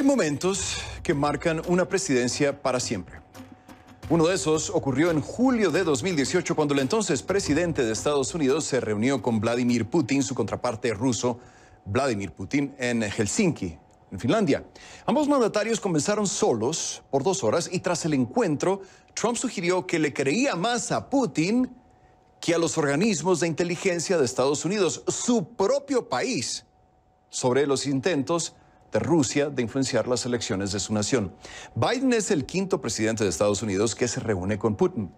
Hay momentos que marcan una presidencia para siempre. Uno de esos ocurrió en julio de 2018 cuando el entonces presidente de Estados Unidos se reunió con Vladimir Putin, su contraparte ruso, Vladimir Putin, en Helsinki, en Finlandia. Ambos mandatarios comenzaron solos por dos horas y tras el encuentro, Trump sugirió que le creía más a Putin que a los organismos de inteligencia de Estados Unidos, su propio país, sobre los intentos de Rusia de influenciar las elecciones de su nación. Biden es el quinto presidente de Estados Unidos que se reúne con Putin.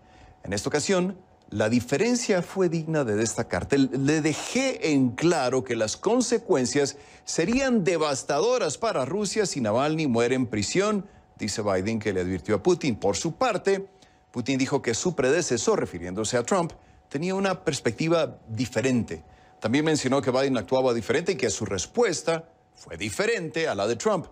En esta ocasión, la diferencia fue digna de destacar. Le dejé en claro que las consecuencias serían devastadoras para Rusia si Navalny muere en prisión, dice Biden que le advirtió a Putin. Por su parte, Putin dijo que su predecesor, refiriéndose a Trump, tenía una perspectiva diferente. También mencionó que Biden actuaba diferente y que su respuesta fue diferente a la de Trump.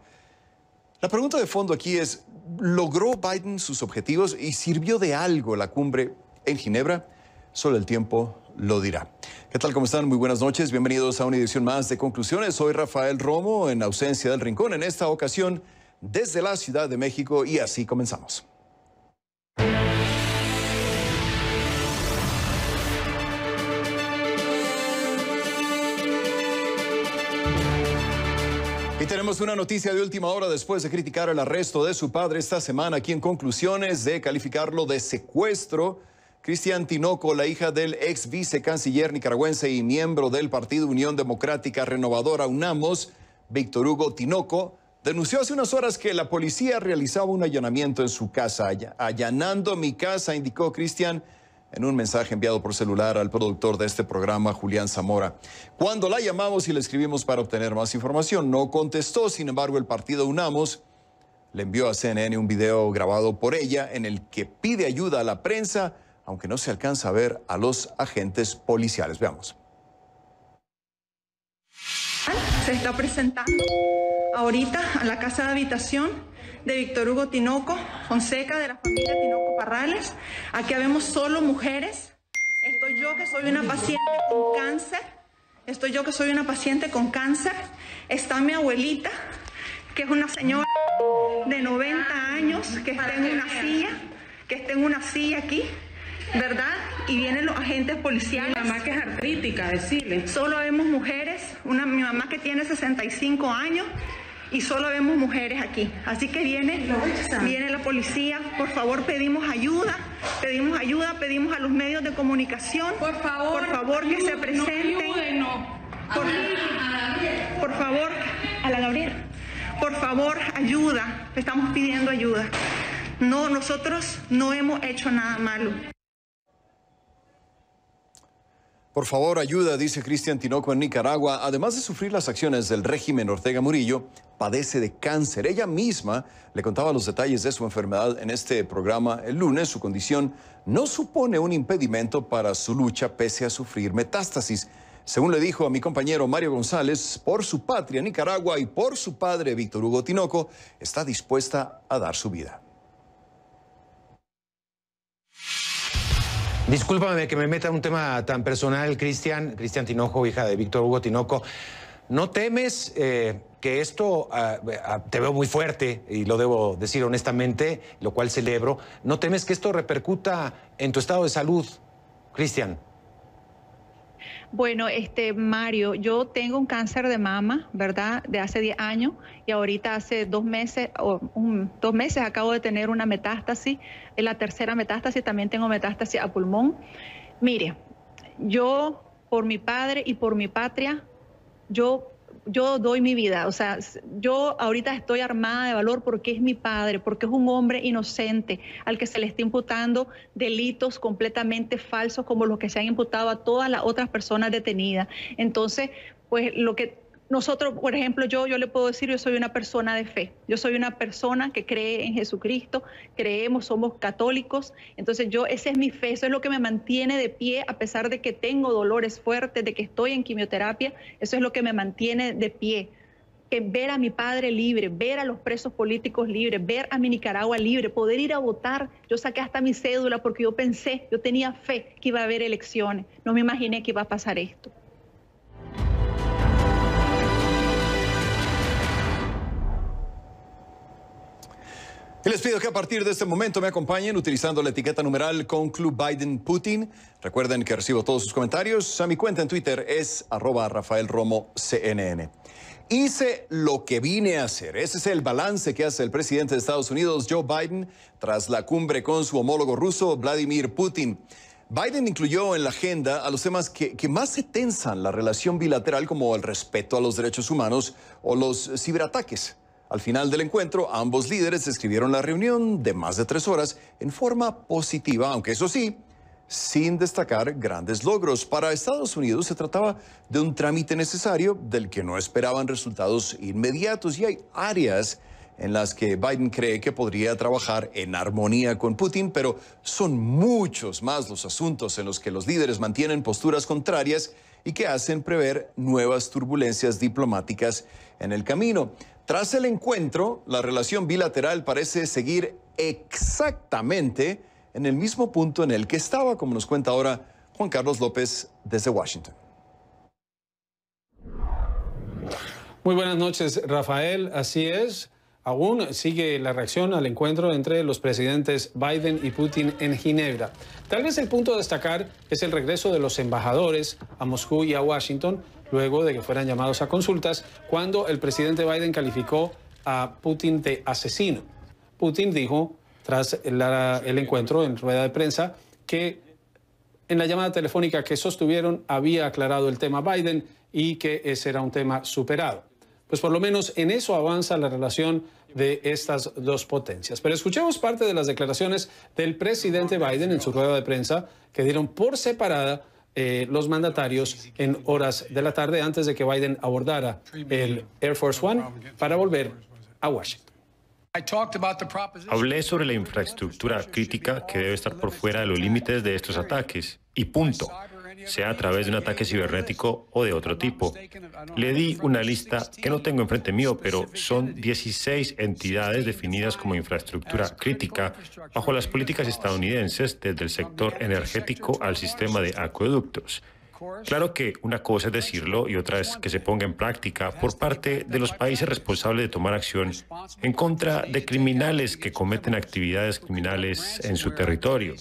La pregunta de fondo aquí es, ¿logró Biden sus objetivos y sirvió de algo la cumbre en Ginebra? Solo el tiempo lo dirá. ¿Qué tal? ¿Cómo están? Muy buenas noches. Bienvenidos a una edición más de Conclusiones. Soy Rafael Romo en ausencia del Rincón. En esta ocasión, desde la Ciudad de México y así comenzamos. tenemos una noticia de última hora después de criticar el arresto de su padre esta semana, aquí en conclusiones de calificarlo de secuestro. Cristian Tinoco, la hija del ex vicecanciller nicaragüense y miembro del Partido Unión Democrática Renovadora UNAMOS, Víctor Hugo Tinoco, denunció hace unas horas que la policía realizaba un allanamiento en su casa. Allanando mi casa, indicó Cristian en un mensaje enviado por celular al productor de este programa, Julián Zamora. Cuando la llamamos y le escribimos para obtener más información, no contestó, sin embargo el partido Unamos le envió a CNN un video grabado por ella en el que pide ayuda a la prensa, aunque no se alcanza a ver a los agentes policiales. Veamos. está presentando ahorita a la casa de habitación de Víctor Hugo Tinoco Fonseca, de la familia Tinoco Parrales. Aquí vemos solo mujeres. Estoy yo que soy una paciente con cáncer. Estoy yo que soy una paciente con cáncer. Está mi abuelita, que es una señora de 90 años, que está en una silla, que está en una silla aquí. ¿verdad? Y vienen los agentes policiales. Mi mamá que es artrítica, decirle. Solo vemos mujeres, una, mi mamá que tiene 65 años y solo vemos mujeres aquí. Así que viene, viene la policía, por favor pedimos ayuda, pedimos ayuda, pedimos a los medios de comunicación, por favor, por favor que se presenten. Por, favor, a la Gabriel. por favor, ayuda, estamos pidiendo ayuda. No, nosotros no hemos hecho nada malo. Por favor, ayuda, dice Cristian Tinoco en Nicaragua. Además de sufrir las acciones del régimen Ortega Murillo, padece de cáncer. Ella misma le contaba los detalles de su enfermedad en este programa el lunes. Su condición no supone un impedimento para su lucha pese a sufrir metástasis. Según le dijo a mi compañero Mario González, por su patria Nicaragua y por su padre Víctor Hugo Tinoco, está dispuesta a dar su vida. Discúlpame que me meta en un tema tan personal, Cristian, Cristian Tinojo, hija de Víctor Hugo Tinoco. ¿No temes eh, que esto, ah, ah, te veo muy fuerte y lo debo decir honestamente, lo cual celebro, ¿no temes que esto repercuta en tu estado de salud, Cristian? Bueno, este Mario, yo tengo un cáncer de mama, ¿verdad? De hace 10 años y ahorita hace dos meses o dos meses acabo de tener una metástasis, en la tercera metástasis, también tengo metástasis a pulmón. Mire, yo por mi padre y por mi patria, yo yo doy mi vida, o sea, yo ahorita estoy armada de valor porque es mi padre, porque es un hombre inocente al que se le está imputando delitos completamente falsos como los que se han imputado a todas las otras personas detenidas. Entonces, pues lo que nosotros, por ejemplo, yo, yo le puedo decir, yo soy una persona de fe, yo soy una persona que cree en Jesucristo, creemos, somos católicos, entonces yo, esa es mi fe, eso es lo que me mantiene de pie a pesar de que tengo dolores fuertes, de que estoy en quimioterapia, eso es lo que me mantiene de pie. Que ver a mi padre libre, ver a los presos políticos libres, ver a mi Nicaragua libre, poder ir a votar. Yo saqué hasta mi cédula porque yo pensé, yo tenía fe que iba a haber elecciones, no me imaginé que iba a pasar esto. Y les pido que a partir de este momento me acompañen utilizando la etiqueta numeral con Club Biden Putin. Recuerden que recibo todos sus comentarios. A mi cuenta en Twitter es arroba Rafael Romo CNN. Hice lo que vine a hacer. Ese es el balance que hace el presidente de Estados Unidos, Joe Biden, tras la cumbre con su homólogo ruso, Vladimir Putin. Biden incluyó en la agenda a los temas que, que, más se tensan la relación bilateral, como el respeto a los derechos humanos o los ciberataques. Al final del encuentro, ambos líderes describieron la reunión de más de tres horas en forma positiva, aunque eso sí, sin destacar grandes logros. Para Estados Unidos se trataba de un trámite necesario del que no esperaban resultados inmediatos y hay áreas en las que Biden cree que podría trabajar en armonía con Putin, pero son muchos más los asuntos en los que los líderes mantienen posturas contrarias y que hacen prever nuevas turbulencias diplomáticas en el camino. Tras el encuentro, la relación bilateral parece seguir exactamente en el mismo punto en el que estaba, como nos cuenta ahora Juan Carlos López desde Washington. Muy buenas noches, Rafael. Así es. Aún sigue la reacción al encuentro entre los presidentes Biden y Putin en Ginebra. Tal vez el punto a destacar es el regreso de los embajadores a Moscú y a Washington luego de que fueran llamados a consultas cuando el presidente Biden calificó a Putin de asesino. Putin dijo tras el, encuentro en rueda de prensa que en la llamada telefónica que sostuvieron había aclarado el tema Biden y que ese era un tema superado pues por lo menos en eso avanza la relación de estas dos potencias. Pero escuchemos parte de las declaraciones del presidente Biden en su rueda de prensa que dieron por separada eh, los mandatarios en horas de la tarde antes de que Biden abordara el Air Force One para volver a Washington. Hablé sobre la infraestructura crítica que debe estar por fuera de los límites de estos ataques. Y punto sea a través de un ataque cibernético o de otro tipo. Le di una lista que no tengo enfrente mío, pero son 16 entidades definidas como infraestructura crítica bajo las políticas estadounidenses desde el sector energético al sistema de acueductos. Claro que una cosa es decirlo y otra es que se ponga en práctica por parte de los países responsables de tomar acción en contra de criminales que cometen actividades criminales en su territorio.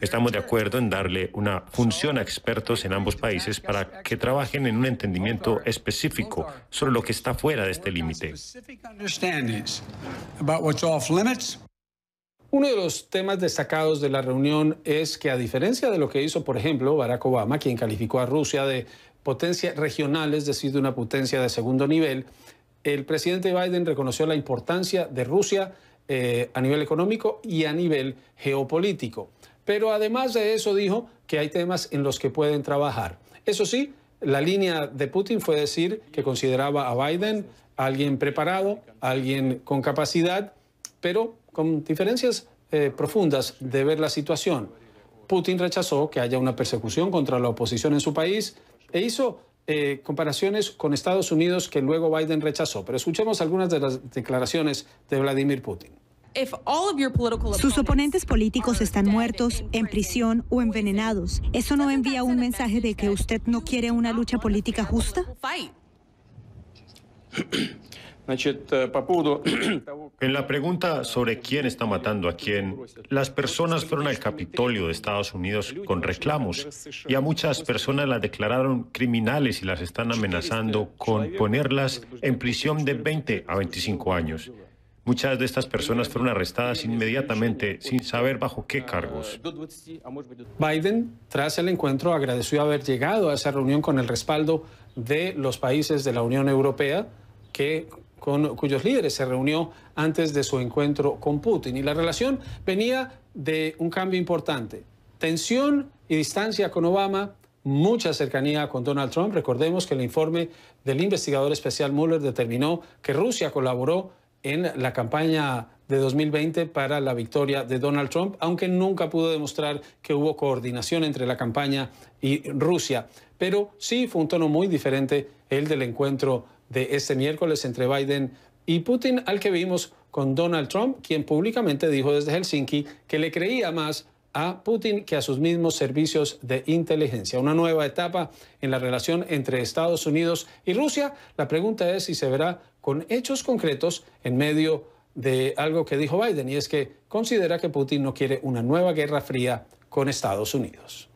Estamos de acuerdo en darle una función a expertos en ambos países para que trabajen en un entendimiento específico sobre lo que está fuera de este límite. Uno de los temas destacados de la reunión es que a diferencia de lo que hizo, por ejemplo, Barack Obama, quien calificó a Rusia de potencia regional, es decir, de una potencia de segundo nivel, el presidente Biden reconoció la importancia de Rusia eh, a nivel económico y a nivel geopolítico. Pero además de eso dijo que hay temas en los que pueden trabajar. Eso sí, la línea de Putin fue decir que consideraba a Biden alguien preparado, alguien con capacidad, pero con diferencias eh, profundas de ver la situación. Putin rechazó que haya una persecución contra la oposición en su país e hizo eh, comparaciones con Estados Unidos que luego Biden rechazó. Pero escuchemos algunas de las declaraciones de Vladimir Putin. Sus oponentes políticos están muertos, en prisión o envenenados. ¿Eso no envía un mensaje de que usted no quiere una lucha política justa? Eh, en la pregunta sobre quién está matando a quién, las personas fueron al Capitolio de Estados Unidos con reclamos y a muchas personas las declararon criminales y las están amenazando con ponerlas en prisión de 20 a 25 años. Muchas de estas personas fueron arrestadas inmediatamente sin saber bajo qué cargos. Biden, tras el encuentro, agradeció haber llegado a esa reunión con el respaldo de los países de la Unión Europea con cuyos líderes se reunió antes de su encuentro con Putin. Y la relación venía de un cambio importante. Tensión y distancia con Obama, mucha cercanía con Donald Trump. Recordemos que el informe del investigador especial Mueller determinó que Rusia colaboró en la campaña de 2020 para la victoria de Donald Trump, aunque nunca pudo demostrar que hubo coordinación entre la campaña y Rusia. Pero sí fue un tono muy diferente el del encuentro de este miércoles entre Biden y Putin, al que vimos con Donald Trump, quien públicamente dijo desde Helsinki que le creía más a Putin que a sus mismos servicios de inteligencia. Una nueva etapa en la relación entre Estados Unidos y Rusia. La pregunta es si se verá con hechos concretos en medio de algo que dijo Biden, y es que considera que Putin no quiere una nueva guerra fría con Estados Unidos.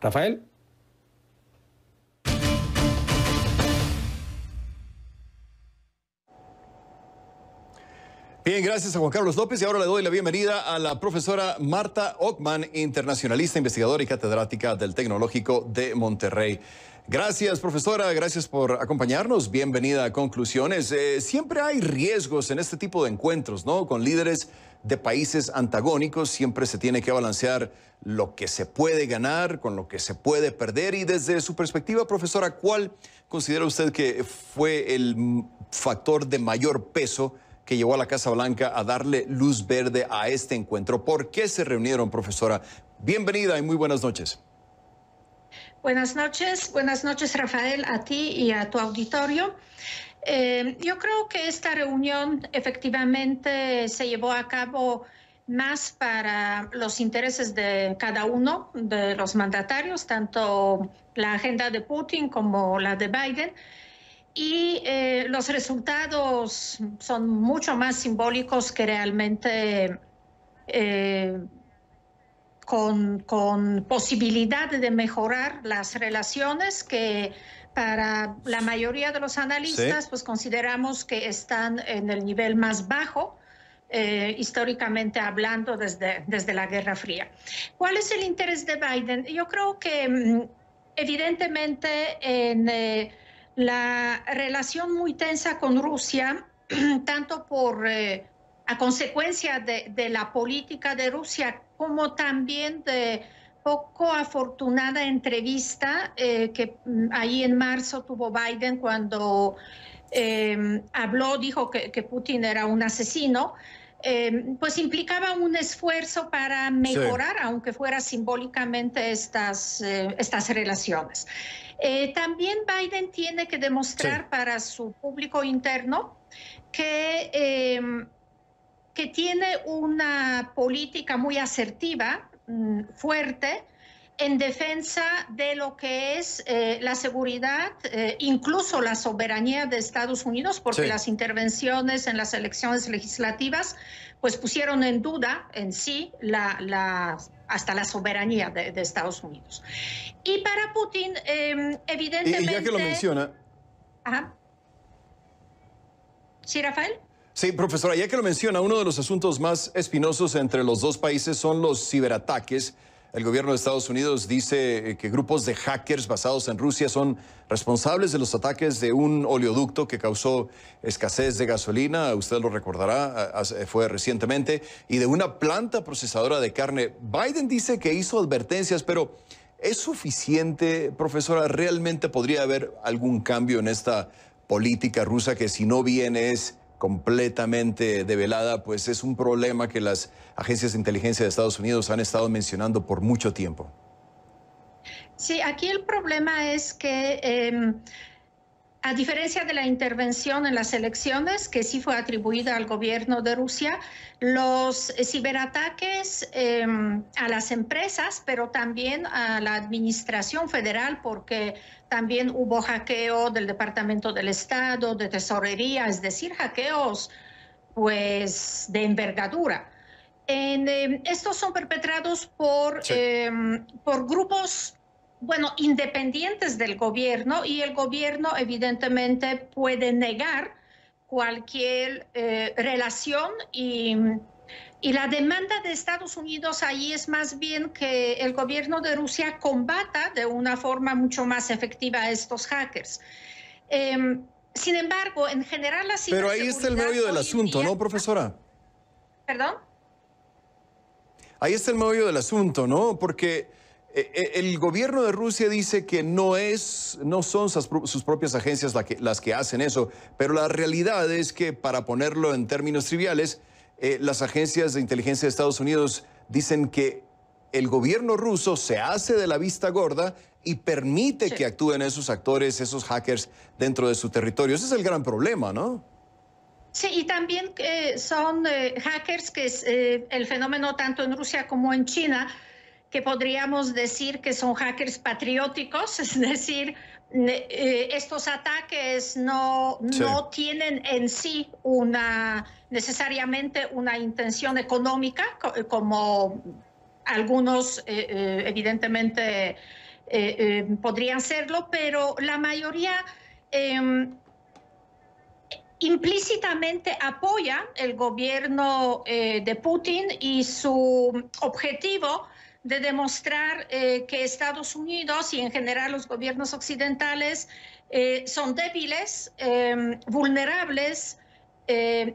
Rafael. Bien, gracias a Juan Carlos López y ahora le doy la bienvenida a la profesora Marta Ockman, internacionalista, investigadora y catedrática del Tecnológico de Monterrey. Gracias, profesora, gracias por acompañarnos. Bienvenida a Conclusiones. Eh, siempre hay riesgos en este tipo de encuentros, ¿no? Con líderes de países antagónicos, siempre se tiene que balancear lo que se puede ganar con lo que se puede perder. Y desde su perspectiva, profesora, ¿cuál considera usted que fue el factor de mayor peso? que llevó a la Casa Blanca a darle luz verde a este encuentro. ¿Por qué se reunieron, profesora? Bienvenida y muy buenas noches. Buenas noches, buenas noches Rafael, a ti y a tu auditorio. Eh, yo creo que esta reunión efectivamente se llevó a cabo más para los intereses de cada uno de los mandatarios, tanto la agenda de Putin como la de Biden y eh, los resultados son mucho más simbólicos que realmente eh, con, posibilidad de mejorar las relaciones que para la mayoría de los analistas pues consideramos que están en el nivel más bajo. Eh, históricamente hablando desde, desde la Guerra Fría. ¿Cuál es el interés de Biden? Yo creo que mm, evidentemente en la relación muy tensa con Rusia, tanto por eh, a consecuencia de, la política de Rusia, como también de poco afortunada entrevista eh, que mm, ahí en marzo tuvo Biden cuando em, habló, dijo que Putin era un asesino. Em, pues implicaba un esfuerzo para mejorar, aunque fuera simbólicamente, estas, eh, estas relaciones. Eh, también Biden tiene que demostrar para su público interno que, em, que tiene una política muy asertiva, mm, fuerte, en defensa de lo que es eh, la seguridad, eh, incluso la soberanía de Estados Unidos, porque las intervenciones en las elecciones legislativas pues pusieron en duda en sí hasta la soberanía de, Estados Unidos. Y para Putin, evidentemente... Y, ya que lo menciona... Ajá. ¿Sí, Rafael? Sí, profesora, ya que lo menciona, uno de los asuntos más espinosos entre los dos países son los ciberataques el gobierno de Estados Unidos dice eh, que grupos de hackers basados en Rusia son responsables de los ataques de un oleoducto que causó escasez de gasolina, usted lo recordará, fue recientemente, y de una planta procesadora de carne. Biden dice que hizo advertencias, pero ¿es suficiente, profesora? ¿Realmente podría haber algún cambio en esta política rusa que si no viene es completamente develada, pues es un problema que las agencias de inteligencia de Estados Unidos han estado mencionando por mucho tiempo. Sí, aquí el problema es que... Em, a diferencia de la intervención en las elecciones, que sí fue atribuida al gobierno de Rusia, los ciberataques em, a las empresas, pero también a la administración federal, porque también hubo hackeo del Departamento del Estado, de Tesorería, es decir, hackeos pues de envergadura. Em, estos son perpetrados por, em, por grupos bueno, independientes del gobierno y el gobierno evidentemente puede negar cualquier eh, relación y, la demanda de Estados Unidos ahí es más bien que el gobierno de Rusia combata de una forma mucho más efectiva a estos hackers. Em, sin embargo, en general la Pero ahí está el medio del asunto, ¿no, profesora? ¿Perdón? Ahí está el medio del asunto, ¿no? Porque eh, eh, el gobierno de Rusia dice que no es, no son sus, propias agencias las que, hacen eso, pero la realidad es que, para ponerlo en términos triviales, eh, las agencias de inteligencia de Estados Unidos dicen que el gobierno ruso se hace de la vista gorda y permite que actúen esos actores, esos hackers dentro de su territorio. Ese es el gran problema, ¿no? Sí, y también son hackers que es el fenómeno tanto en Rusia como en China que podríamos decir que son hackers patrióticos, es decir, eh, estos ataques no, no tienen en sí una necesariamente una intención económica, eh, como algunos eh, evidentemente podrían serlo, pero la mayoría em, implícitamente apoya el gobierno de Putin y su objetivo de demostrar eh, que Estados Unidos y en general los gobiernos occidentales eh, son débiles, eh, vulnerables,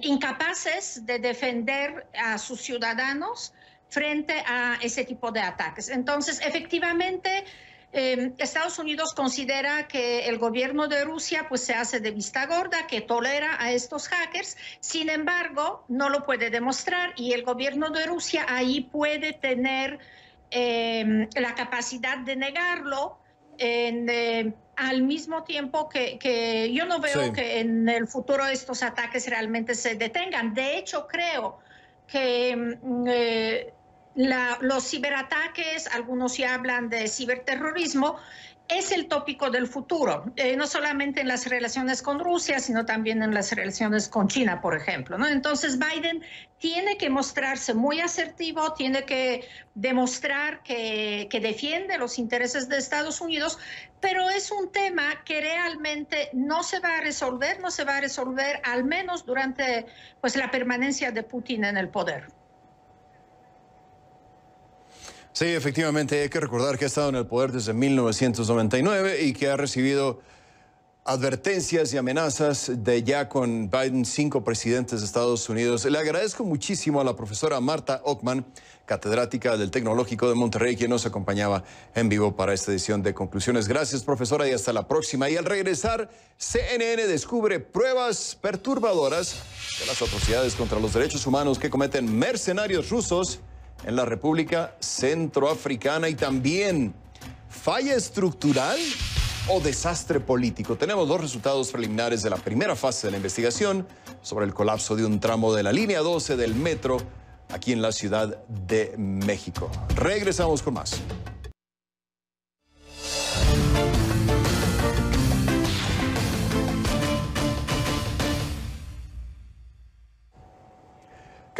incapaces de defender a sus ciudadanos frente a ese tipo de ataques. Entonces, efectivamente, Estados Unidos considera que el gobierno de Rusia pues se hace de vista gorda, que tolera a estos hackers, sin embargo, no lo puede demostrar y el gobierno de Rusia ahí puede tener Em, la capacidad de negarlo em, al mismo tiempo que, yo no veo que en el futuro estos ataques realmente se detengan. De hecho, creo que em, eh, los ciberataques, algunos ya hablan de ciberterrorismo, es el tópico del futuro, eh, no solamente en las relaciones con Rusia, sino también en las relaciones con China, por ejemplo. Entonces Biden tiene que mostrarse muy asertivo, tiene que demostrar que, que defiende los intereses de Estados Unidos, pero es un tema que realmente no se va a resolver, no se va a resolver al menos durante pues, la permanencia de Putin en el poder. Sí, efectivamente, hay que recordar que ha estado en el poder desde 1999 y que ha recibido advertencias y amenazas de ya con Biden, cinco presidentes de Estados Unidos. Le agradezco muchísimo a la profesora Marta Ockman, catedrática del Tecnológico de Monterrey, quien nos acompañaba en vivo para esta edición de conclusiones. Gracias, profesora, y hasta la próxima. Y al regresar, CNN descubre pruebas perturbadoras de las atrocidades contra los derechos humanos que cometen mercenarios rusos en la República Centroafricana y también falla estructural o desastre político. Tenemos dos resultados preliminares de la primera fase de la investigación sobre el colapso de un tramo de la línea 12 del metro aquí en la Ciudad de México. Regresamos con más.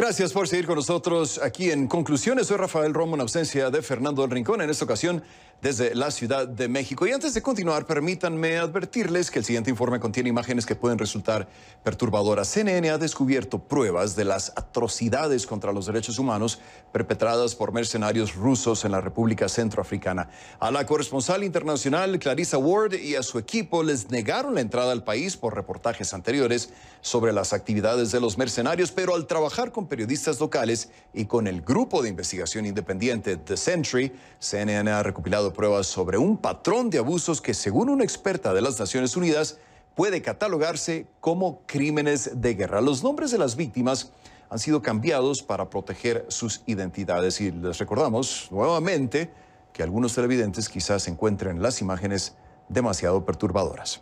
Gracias por seguir con nosotros aquí en Conclusiones. Soy Rafael Romo en ausencia de Fernando del Rincón, en esta ocasión desde la Ciudad de México. Y antes de continuar, permítanme advertirles que el siguiente informe contiene imágenes que pueden resultar perturbadoras. CNN ha descubierto pruebas de las atrocidades contra los derechos humanos perpetradas por mercenarios rusos en la República Centroafricana. A la corresponsal internacional Clarissa Ward y a su equipo les negaron la entrada al país por reportajes anteriores sobre las actividades de los mercenarios, pero al trabajar con periodistas locales y con el grupo de investigación independiente The Century, CNN ha recopilado pruebas sobre un patrón de abusos que, según una experta de las Naciones Unidas, puede catalogarse como crímenes de guerra. Los nombres de las víctimas han sido cambiados para proteger sus identidades y les recordamos nuevamente que algunos televidentes quizás encuentren las imágenes demasiado perturbadoras.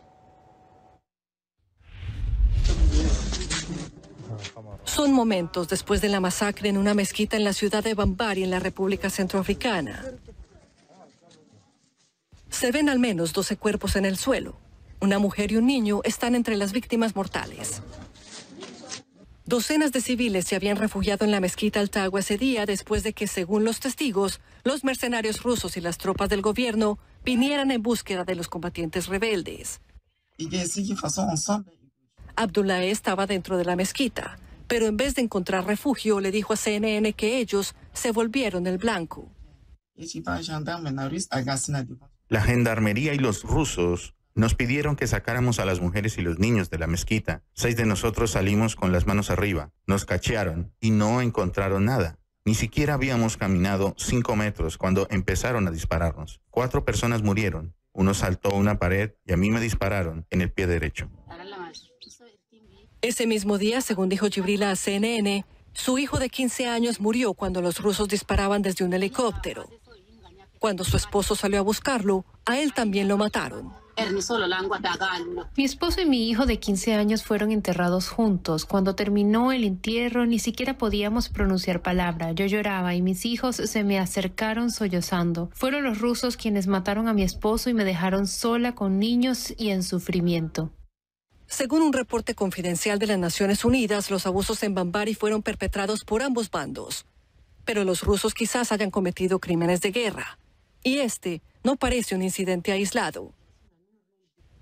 Son momentos después de la masacre en una mezquita en la ciudad de Bambari, en la República Centroafricana. Se ven al menos 12 cuerpos en el suelo. Una mujer y un niño están entre las víctimas mortales. Docenas de civiles se habían refugiado en la mezquita Altagua ese día después de que, según los testigos, los mercenarios rusos y las tropas del gobierno vinieran en búsqueda de los combatientes rebeldes. Abdullah estaba dentro de la mezquita pero en vez de encontrar refugio, le dijo a CNN que ellos se volvieron el blanco. La gendarmería y los rusos nos pidieron que sacáramos a las mujeres y los niños de la mezquita. Seis de nosotros salimos con las manos arriba, nos cachearon y no encontraron nada. Ni siquiera habíamos caminado cinco metros cuando empezaron a dispararnos. Cuatro personas murieron. Uno saltó una pared y a mí me dispararon en el pie derecho. Ese mismo día, según dijo Gibrila a CNN, su hijo de 15 años murió cuando los rusos disparaban desde un helicóptero. Cuando su esposo salió a buscarlo, a él también lo mataron. Mi esposo y mi hijo de 15 años fueron enterrados juntos. Cuando terminó el entierro ni siquiera podíamos pronunciar palabra. Yo lloraba y mis hijos se me acercaron sollozando. Fueron los rusos quienes mataron a mi esposo y me dejaron sola con niños y en sufrimiento. Según un reporte confidencial de las Naciones Unidas, los abusos en Bambari fueron perpetrados por ambos bandos, pero los rusos quizás hayan cometido crímenes de guerra, y este no parece un incidente aislado.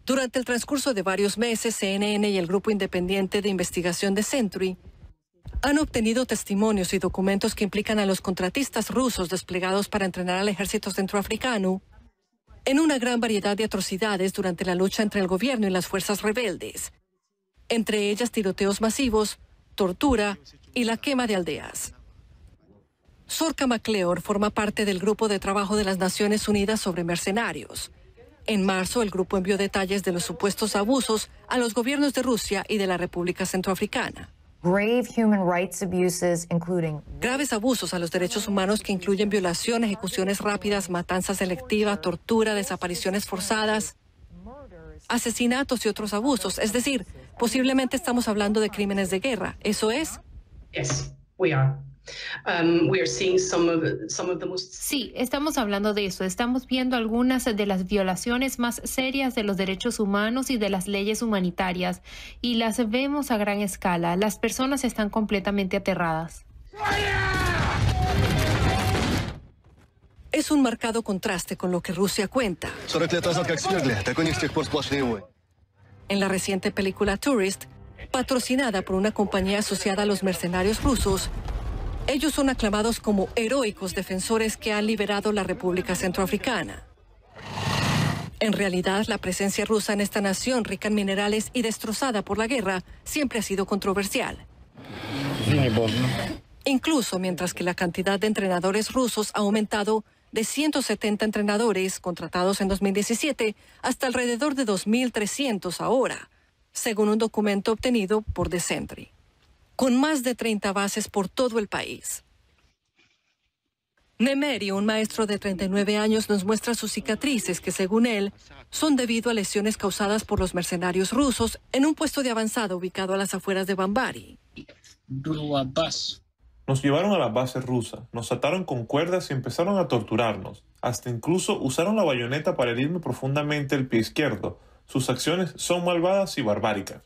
Durante el transcurso de varios meses, CNN y el Grupo Independiente de Investigación de Century han obtenido testimonios y documentos que implican a los contratistas rusos desplegados para entrenar al ejército centroafricano en una gran variedad de atrocidades durante la lucha entre el gobierno y las fuerzas rebeldes, entre ellas tiroteos masivos, tortura y la quema de aldeas. Sorka MacLeod forma parte del Grupo de Trabajo de las Naciones Unidas sobre Mercenarios. En marzo, el grupo envió detalles de los supuestos abusos a los gobiernos de Rusia y de la República Centroafricana human rights abuses, Graves abusos a los derechos humanos que incluyen violaciones, ejecuciones rápidas, matanza selectiva, tortura, desapariciones forzadas, asesinatos y otros abusos. Es decir, posiblemente estamos hablando de crímenes de guerra. ¿Eso es? Sí, estamos hablando de eso. Estamos viendo algunas de las violaciones más serias de los derechos humanos y de las leyes humanitarias y las vemos a gran escala. Las personas están completamente aterradas. Es un marcado contraste con lo que Rusia cuenta. En la reciente película Tourist, patrocinada por una compañía asociada a los mercenarios rusos, ellos son aclamados como heroicos defensores que han liberado la República Centroafricana. En realidad, la presencia rusa en esta nación rica en minerales y destrozada por la guerra siempre ha sido controversial. Incluso mientras que la cantidad de entrenadores rusos ha aumentado de 170 entrenadores contratados en 2017 hasta alrededor de 2.300 ahora, según un documento obtenido por The Sentry con más de 30 bases por todo el país. Nemerio, un maestro de 39 años, nos muestra sus cicatrices que, según él, son debido a lesiones causadas por los mercenarios rusos en un puesto de avanzada ubicado a las afueras de Bambari. Nos llevaron a la base rusa, nos ataron con cuerdas y empezaron a torturarnos. Hasta incluso usaron la bayoneta para herirme profundamente el pie izquierdo. Sus acciones son malvadas y barbáricas.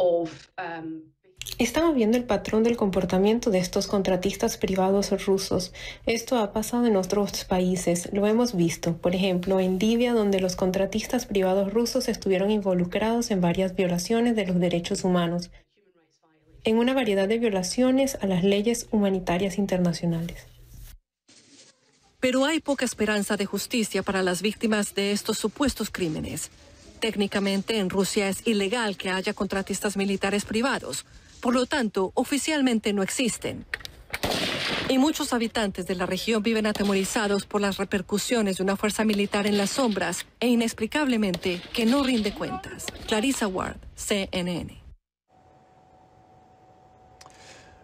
Um, Estamos viendo el patrón del comportamiento de estos contratistas privados rusos. Esto ha pasado en otros países, lo hemos visto, por ejemplo, en Libia, donde los contratistas privados rusos estuvieron involucrados en varias violaciones de los derechos humanos, en una variedad de violaciones a las leyes humanitarias internacionales. Pero hay poca esperanza de justicia para las víctimas de estos supuestos crímenes. Técnicamente en Rusia es ilegal que haya contratistas militares privados, por lo tanto, oficialmente no existen. Y muchos habitantes de la región viven atemorizados por las repercusiones de una fuerza militar en las sombras e inexplicablemente que no rinde cuentas. Clarissa Ward, CNN.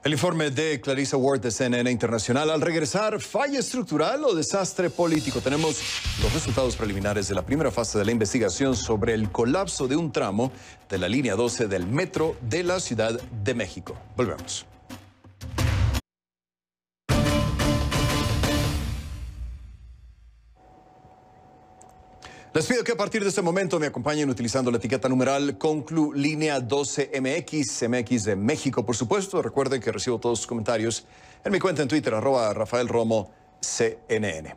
El informe de Clarissa Ward de CNN Internacional. Al regresar, falla estructural o desastre político. Tenemos los resultados preliminares de la primera fase de la investigación sobre el colapso de un tramo de la línea 12 del metro de la Ciudad de México. Volvemos. Les pido que a partir de este momento me acompañen utilizando la etiqueta numeral Conclu Línea 12MX, MX de México, por supuesto. Recuerden que recibo todos sus comentarios en mi cuenta en Twitter, arroba Rafael Romo CNN.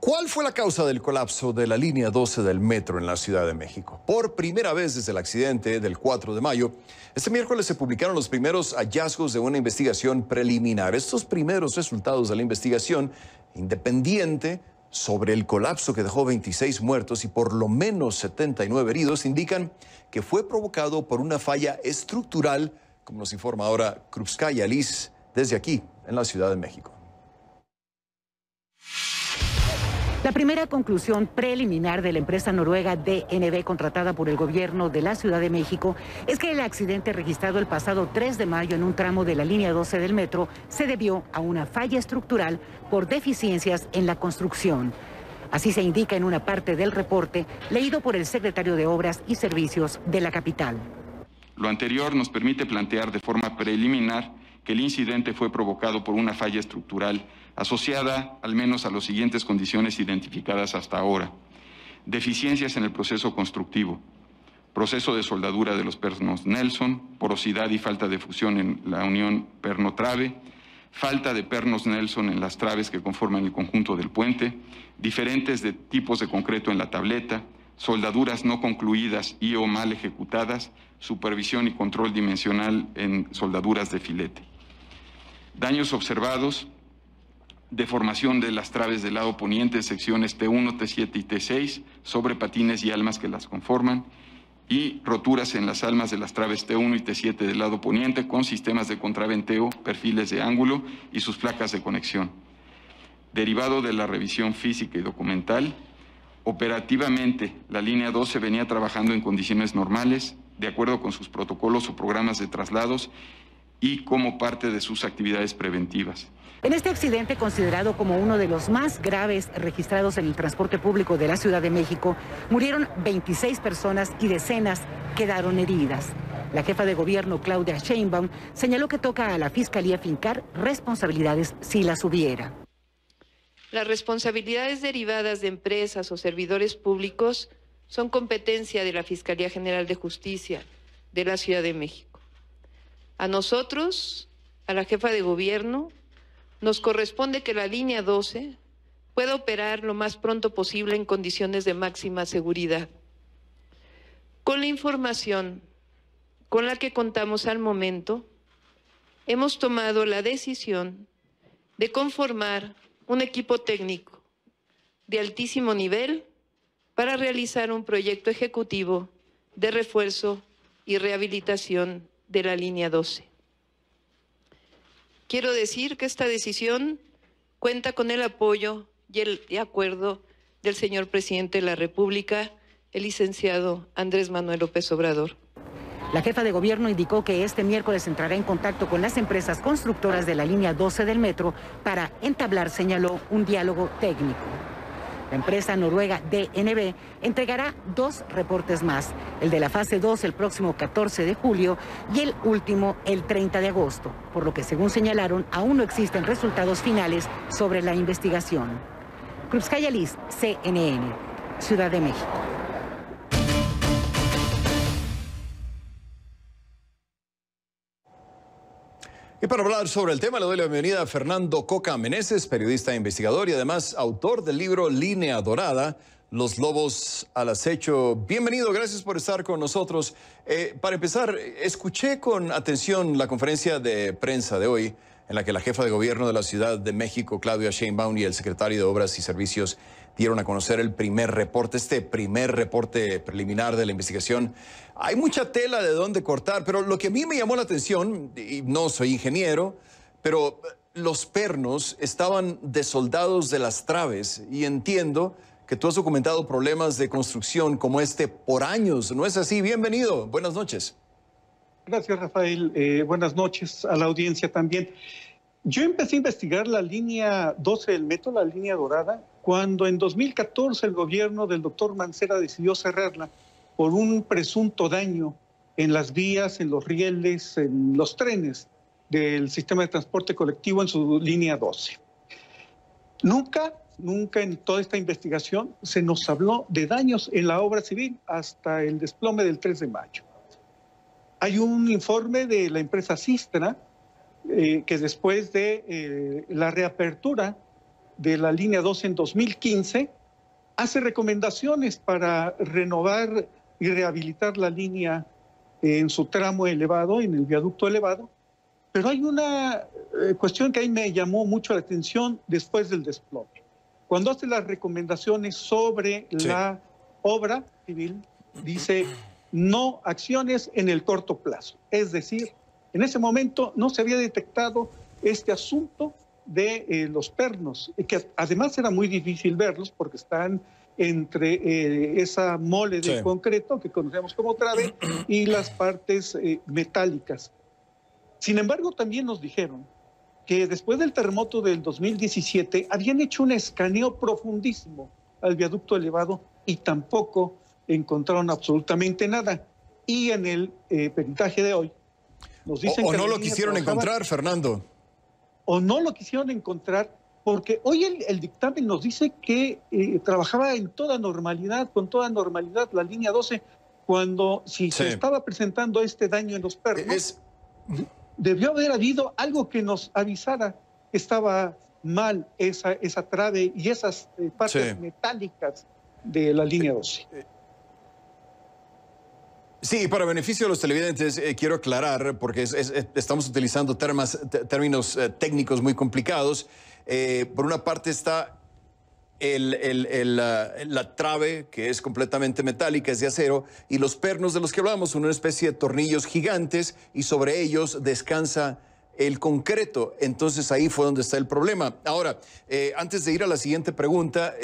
¿Cuál fue la causa del colapso de la línea 12 del metro en la Ciudad de México? Por primera vez desde el accidente del 4 de mayo, este miércoles se publicaron los primeros hallazgos de una investigación preliminar. Estos primeros resultados de la investigación independiente sobre el colapso que dejó 26 muertos y por lo menos 79 heridos indican que fue provocado por una falla estructural, como nos informa ahora Krupskaya Liz desde aquí, en la Ciudad de México. La primera conclusión preliminar de la empresa noruega DNB contratada por el gobierno de la Ciudad de México es que el accidente registrado el pasado 3 de mayo en un tramo de la línea 12 del metro se debió a una falla estructural por deficiencias en la construcción. Así se indica en una parte del reporte leído por el secretario de Obras y Servicios de la capital. Lo anterior nos permite plantear de forma preliminar que el incidente fue provocado por una falla estructural asociada al menos a las siguientes condiciones identificadas hasta ahora. Deficiencias en el proceso constructivo, proceso de soldadura de los pernos Nelson, porosidad y falta de fusión en la unión perno-trave, falta de pernos Nelson en las traves que conforman el conjunto del puente, diferentes de tipos de concreto en la tableta, soldaduras no concluidas y o mal ejecutadas, supervisión y control dimensional en soldaduras de filete. Daños observados Deformación de las traves del lado poniente, secciones T1, T7 y T6, sobre patines y almas que las conforman, y roturas en las almas de las traves T1 y T7 del lado poniente con sistemas de contraventeo, perfiles de ángulo y sus placas de conexión. Derivado de la revisión física y documental, operativamente la línea se venía trabajando en condiciones normales, de acuerdo con sus protocolos o programas de traslados y como parte de sus actividades preventivas. En este accidente, considerado como uno de los más graves registrados en el transporte público de la Ciudad de México, murieron 26 personas y decenas quedaron heridas. La jefa de gobierno, Claudia Sheinbaum, señaló que toca a la Fiscalía fincar responsabilidades si las hubiera. Las responsabilidades derivadas de empresas o servidores públicos son competencia de la Fiscalía General de Justicia de la Ciudad de México. A nosotros, a la jefa de gobierno, nos corresponde que la línea 12 pueda operar lo más pronto posible en condiciones de máxima seguridad. Con la información con la que contamos al momento, hemos tomado la decisión de conformar un equipo técnico de altísimo nivel para realizar un proyecto ejecutivo de refuerzo y rehabilitación de la línea 12. Quiero decir que esta decisión cuenta con el apoyo y el acuerdo del señor presidente de la República, el licenciado Andrés Manuel López Obrador. La jefa de gobierno indicó que este miércoles entrará en contacto con las empresas constructoras de la línea 12 del metro para entablar, señaló, un diálogo técnico. La empresa noruega DNB entregará dos reportes más, el de la fase 2 el próximo 14 de julio y el último el 30 de agosto, por lo que según señalaron aún no existen resultados finales sobre la investigación. Cruz List, CNN, Ciudad de México. Y para hablar sobre el tema, le doy la bienvenida a Fernando Coca Meneses, periodista, e investigador y además autor del libro Línea Dorada, Los Lobos al Acecho. Bienvenido, gracias por estar con nosotros. Eh, para empezar, escuché con atención la conferencia de prensa de hoy, en la que la jefa de gobierno de la Ciudad de México, Claudia Sheinbaum, y el secretario de Obras y Servicios, dieron a conocer el primer reporte, este primer reporte preliminar de la investigación. Hay mucha tela de dónde cortar, pero lo que a mí me llamó la atención, y no soy ingeniero, pero los pernos estaban desoldados de las traves y entiendo que tú has documentado problemas de construcción como este por años, ¿no es así? Bienvenido, buenas noches. Gracias, Rafael. Eh, buenas noches a la audiencia también. Yo empecé a investigar la línea 12 del metro, la línea dorada, cuando en 2014 el gobierno del doctor Mancera decidió cerrarla por un presunto daño en las vías, en los rieles, en los trenes del sistema de transporte colectivo en su línea 12. Nunca, nunca en toda esta investigación se nos habló de daños en la obra civil hasta el desplome del 3 de mayo. Hay un informe de la empresa Sistra eh, que después de eh, la reapertura de la línea 2 en 2015 hace recomendaciones para renovar y rehabilitar la línea en su tramo elevado, en el viaducto elevado. Pero hay una eh, cuestión que ahí me llamó mucho la atención después del desplome. Cuando hace las recomendaciones sobre la obra civil, dice no acciones en el corto plazo. Es decir, en ese momento no se había detectado este asunto de eh, los pernos, que además era muy difícil verlos porque están entre eh, esa mole de concreto que conocemos como trave y las partes eh, metálicas. Sin embargo, también nos dijeron que después del terremoto del 2017 habían hecho un escaneo profundísimo al viaducto elevado y tampoco encontraron absolutamente nada. Y en el eh, peritaje de hoy nos dicen que... O no lo quisieron encontrar, Fernando o no lo quisieron encontrar, porque hoy el, dictamen nos dice que eh, trabajaba en toda normalidad, con toda normalidad la línea 12, cuando si se estaba presentando este daño en los perros, debió haber habido algo que nos avisara que estaba mal esa, esa trave y esas eh, partes metálicas de la línea 12. Eh, Sí, para beneficio de los televidentes, eh, quiero aclarar, porque estamos utilizando términos eh, técnicos muy complicados. Eh, por una parte está la, la, trave, que es completamente metálica, es de acero, y los pernos de los que hablamos son una especie de tornillos gigantes y sobre ellos descansa el concreto. Entonces ahí fue donde está el problema. Ahora, antes de ir a la siguiente pregunta,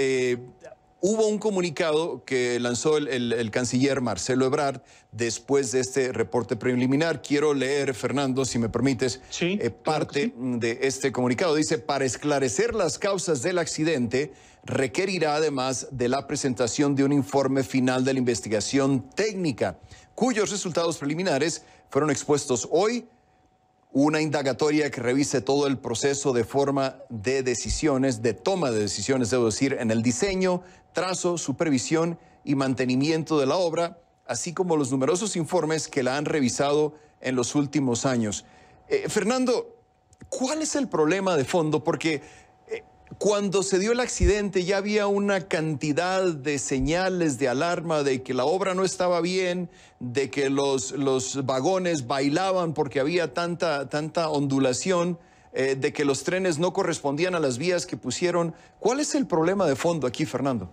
Hubo un comunicado que lanzó el, canciller Marcelo Ebrard después de este reporte preliminar. Quiero leer, Fernando, si me permites, eh, parte de este comunicado. Dice, para esclarecer las causas del accidente, requerirá además de la presentación de un informe final de la investigación técnica, cuyos resultados preliminares fueron expuestos hoy una indagatoria que revise todo el proceso de forma de decisiones, de toma de decisiones, debo decir, en el diseño, trazo, supervisión y mantenimiento de la obra, así como los numerosos informes que la han revisado en los últimos años. Eh, Fernando, ¿cuál es el problema de fondo? Porque cuando se dio el accidente ya había una cantidad de señales de alarma de que la obra no estaba bien, de que los, vagones bailaban porque había tanta, tanta ondulación, eh, de que los trenes no correspondían a las vías que pusieron. ¿Cuál es el problema de fondo aquí, Fernando?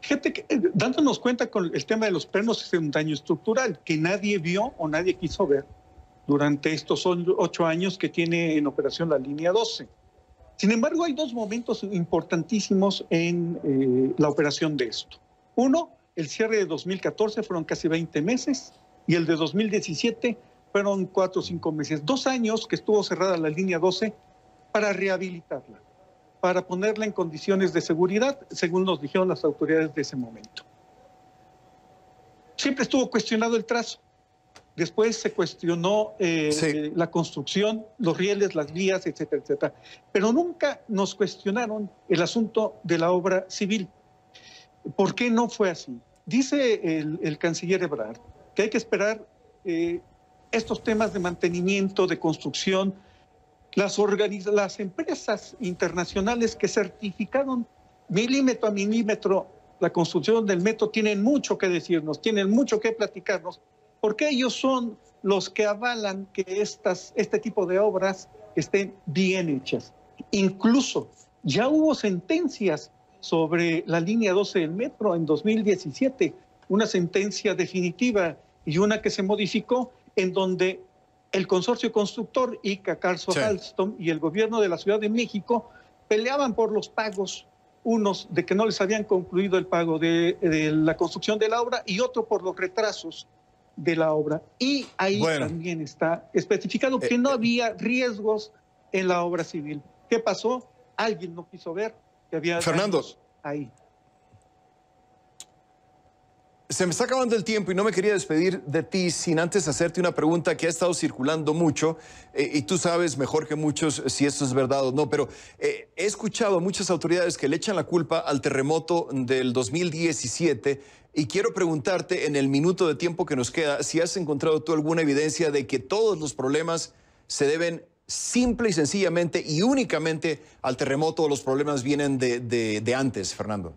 Fíjate eh, dándonos cuenta con el tema de los pernos, es un daño estructural que nadie vio o nadie quiso ver durante estos ocho años que tiene en operación la línea 12 sin embargo, hay dos momentos importantísimos en eh, la operación de esto. Uno, el cierre de 2014 fueron casi 20 meses y el de 2017 fueron 4 o 5 meses. Dos años que estuvo cerrada la línea 12 para rehabilitarla, para ponerla en condiciones de seguridad, según nos dijeron las autoridades de ese momento. Siempre estuvo cuestionado el trazo. Después se cuestionó eh, eh, la construcción, los rieles, las vías, etcétera, etcétera. Pero nunca nos cuestionaron el asunto de la obra civil. ¿Por qué no fue así? Dice el, canciller Ebrard que hay que esperar eh, estos temas de mantenimiento, de construcción. Las, las empresas internacionales que certificaron milímetro a milímetro la construcción del metro tienen mucho que decirnos, tienen mucho que platicarnos porque ellos son los que avalan que estas, este tipo de obras estén bien hechas. Incluso ya hubo sentencias sobre la línea 12 del metro en 2017, una sentencia definitiva y una que se modificó en donde el consorcio constructor ICA, Carso Alstom y el gobierno de la Ciudad de México peleaban por los pagos, unos de que no les habían concluido el pago de, de la construcción de la obra y otro por los retrasos de la obra. Y ahí también está especificado que eh, no eh. había riesgos en la obra civil. ¿Qué pasó? Alguien no quiso ver que había... Fernando. Ahí. Se me está acabando el tiempo y no me quería despedir de ti sin antes hacerte una pregunta que ha estado circulando mucho eh, y tú sabes mejor que muchos si esto es verdad o no, pero he escuchado a muchas autoridades que le echan la culpa al terremoto del 2017 y quiero preguntarte, en el minuto de tiempo que nos queda, si has encontrado tú alguna evidencia de que todos los problemas se deben simple y sencillamente y únicamente al terremoto o los problemas vienen de, antes, Fernando.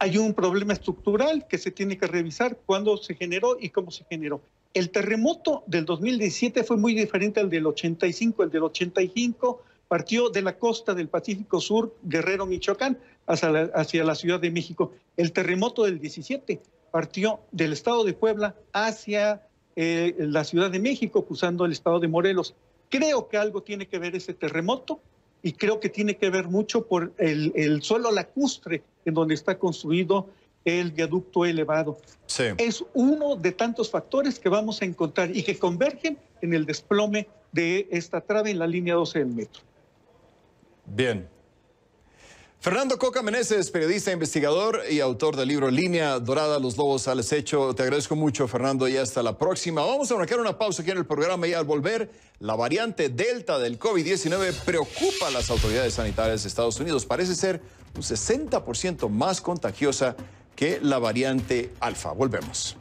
Hay un problema estructural que se tiene que revisar, cuándo se generó y cómo se generó. El terremoto del 2017 fue muy diferente al del 85, el del 85 partió de la costa del Pacífico Sur, Guerrero, Michoacán, hacia la, Ciudad de México. El terremoto del 17 partió del estado de Puebla hacia eh, la Ciudad de México, cruzando el estado de Morelos. Creo que algo tiene que ver ese terremoto y creo que tiene que ver mucho por el, suelo lacustre en donde está construido el viaducto elevado. Es uno de tantos factores que vamos a encontrar y que convergen en el desplome de esta trave en la línea 12 del metro. Bien. Fernando Coca Meneses, periodista, investigador y autor del libro Línea Dorada, Los Lobos al Hecho. Te agradezco mucho, Fernando, y hasta la próxima. Vamos a marcar una pausa aquí en el programa y al volver, la variante Delta del COVID-19 preocupa a las autoridades sanitarias de Estados Unidos. Parece ser un 60% más contagiosa que la variante Alfa. Volvemos.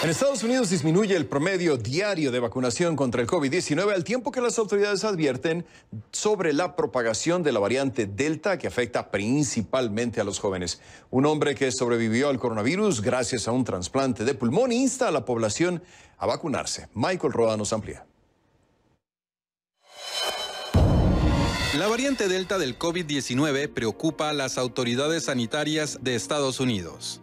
En Estados Unidos disminuye el promedio diario de vacunación contra el COVID-19 al tiempo que las autoridades advierten sobre la propagación de la variante Delta que afecta principalmente a los jóvenes. Un hombre que sobrevivió al coronavirus gracias a un trasplante de pulmón insta a la población a vacunarse. Michael Roa nos amplía. La variante Delta del COVID-19 preocupa a las autoridades sanitarias de Estados Unidos.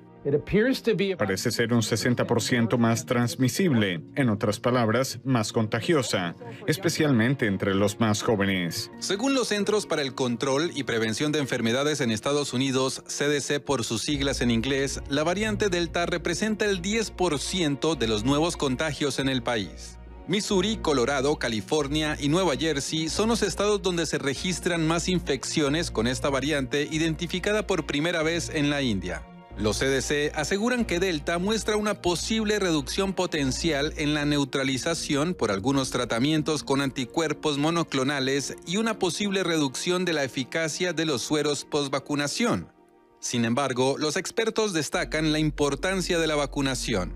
Parece ser un 60% más transmisible, en otras palabras, más contagiosa, especialmente entre los más jóvenes. Según los Centros para el Control y Prevención de Enfermedades en Estados Unidos, CDC por sus siglas en inglés, la variante Delta representa el 10% de los nuevos contagios en el país. Missouri, Colorado, California y Nueva Jersey son los estados donde se registran más infecciones con esta variante identificada por primera vez en la India. Los CDC e aseguran que Delta muestra una posible reducción potencial en la neutralización por algunos tratamientos con anticuerpos monoclonales y una posible reducción de la eficacia de los sueros post vacunación. Sin embargo, los expertos destacan la importancia de la vacunación.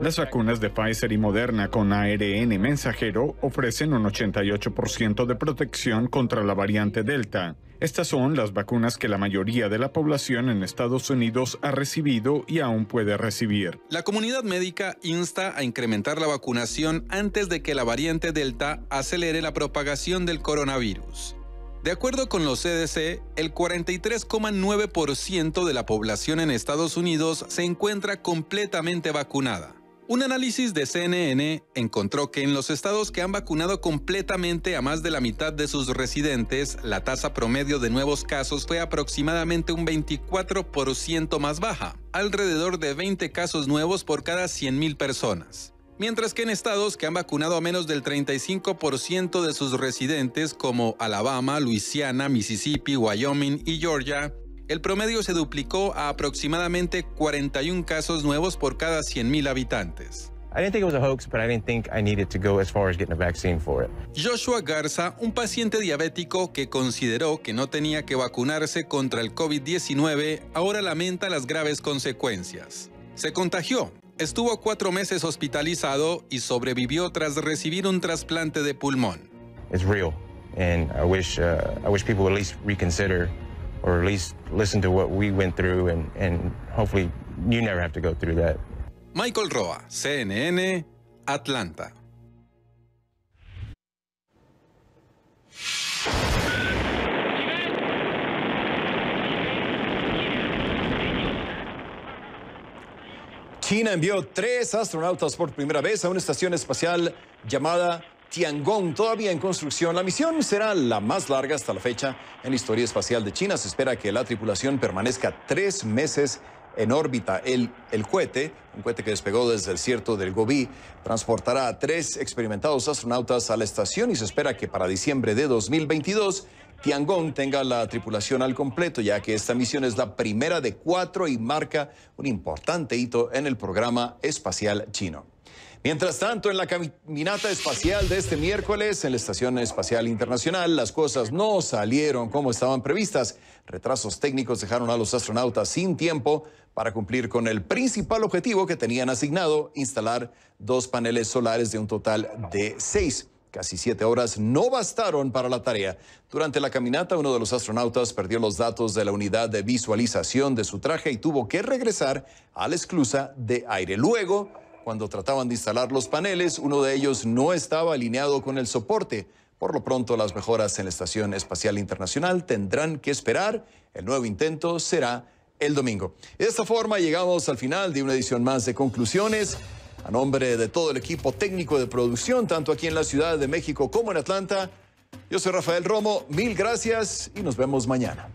Las vacunas de Pfizer y Moderna con ARN mensajero ofrecen un 88% de protección contra la variante Delta estas son las vacunas que la mayoría de la población en Estados Unidos ha recibido y aún puede recibir. La comunidad médica insta a incrementar la vacunación antes de que la variante Delta acelere la propagación del coronavirus. De acuerdo con los CDC, el 43,9% de la población en Estados Unidos se encuentra completamente vacunada. Un análisis de CNN encontró que en los estados que han vacunado completamente a más de la mitad de sus residentes, la tasa promedio de nuevos casos fue aproximadamente un 24% más baja, alrededor de 20 casos nuevos por cada 100.000 personas. Mientras que en estados que han vacunado a menos del 35% de sus residentes, como Alabama, Luisiana, Mississippi, Wyoming y Georgia, el promedio se duplicó a aproximadamente 41 casos nuevos por cada 100.000 habitantes. Joshua Garza, un paciente diabético que consideró que no tenía que vacunarse contra el COVID-19, ahora lamenta las graves consecuencias. Se contagió, estuvo cuatro meses hospitalizado y sobrevivió tras recibir un trasplante de pulmón or at least listen to what we went through and, and hopefully you never have to go through that. Michael Roa, CNN, Atlanta. China envió tres astronautas por primera vez a una estación espacial llamada Tiangong, todavía en construcción. La misión será la más larga hasta la fecha en la historia espacial de China. Se espera que la tripulación permanezca tres meses en órbita. El, cohete, un cohete que despegó desde el desierto del Gobi, transportará a tres experimentados astronautas a la estación y se espera que para diciembre de 2022 Tiangong tenga la tripulación al completo, ya que esta misión es la primera de cuatro y marca un importante hito en el programa espacial chino. Mientras tanto, en la caminata espacial de este miércoles en la Estación Espacial Internacional, las cosas no salieron como estaban previstas. Retrasos técnicos dejaron a los astronautas sin tiempo para cumplir con el principal objetivo que tenían asignado, instalar dos paneles solares de un total de seis. Casi siete horas no bastaron para la tarea. Durante la caminata, uno de los astronautas perdió los datos de la unidad de visualización de su traje y tuvo que regresar a la esclusa de aire. Luego, cuando trataban de instalar los paneles, uno de ellos no estaba alineado con el soporte. Por lo pronto, las mejoras en la Estación Espacial Internacional tendrán que esperar. El nuevo intento será el domingo. De esta forma llegamos al final de una edición más de conclusiones. A nombre de todo el equipo técnico de producción, tanto aquí en la Ciudad de México como en Atlanta, yo soy Rafael Romo, mil gracias y nos vemos mañana.